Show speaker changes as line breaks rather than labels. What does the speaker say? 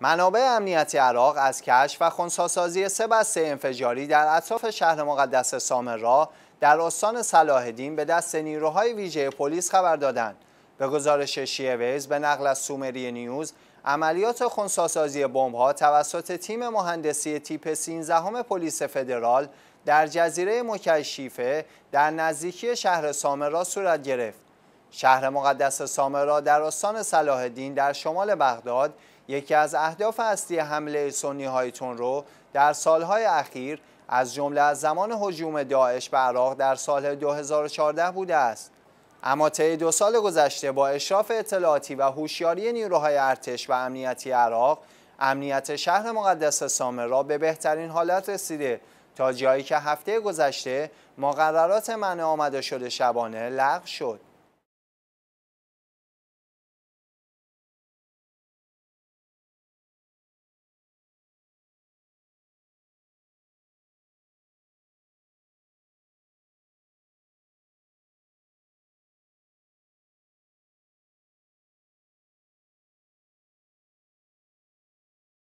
منابع امنیتی عراق از کشف و خونساسازی سه بسته انفجاری در اطراف شهر مقدس سامرا در استان دین به دست نیروهای ویژه پلیس خبر دادند. به گزارش شیعه به نقل از سومری نیوز عملیات خونساسازی بمب‌ها توسط تیم مهندسی تیپ 13 پلیس فدرال در جزیره مکشیفه در نزدیکی شهر سامرا صورت گرفت. شهر مقدس سامرا در استان صلاح در شمال بغداد یکی از اهداف اصلی حمله سنی های در سالهای اخیر از جمله از زمان هجوم داعش به عراق در سال 2014 بوده است اما طی دو سال گذشته با اشراف اطلاعاتی و هوشیاری نیروهای ارتش و امنیتی عراق امنیت شهر مقدس سامه را به بهترین حالت رسیده تا جایی که هفته گذشته مقررات منع آمده شده شبانه لغو شد